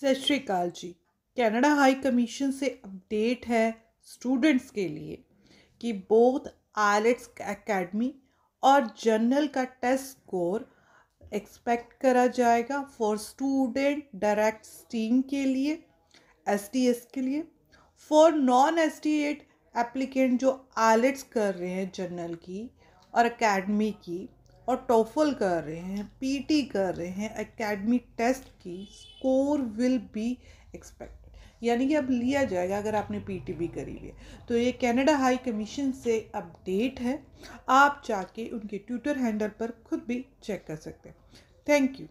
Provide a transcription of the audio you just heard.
सत श्रीकाल जी कैनेडा हाई कमीशन से अपडेट है स्टूडेंट्स के लिए कि बोथ आयलेट्स एकेडमी और जनरल का टेस्ट स्कोर एक्सपेक्ट करा जाएगा फॉर स्टूडेंट डायरेक्ट स्टीम के लिए एस के लिए for non S T applicant जो आयलेट्स कर रहे हैं जनरल की और एकेडमी की और टोफल कर रहे हैं पीटी कर रहे हैं एकेडमिक टेस्ट की स्कोर विल बी एक्सपेक्ट यानी कि अब लिया जाएगा अगर आपने पीटी भी करी हुई है तो ये कनाडा हाई कमीशन से अपडेट है आप जाके उनके ट्विटर हैंडल पर खुद भी चेक कर सकते हैं थैंक यू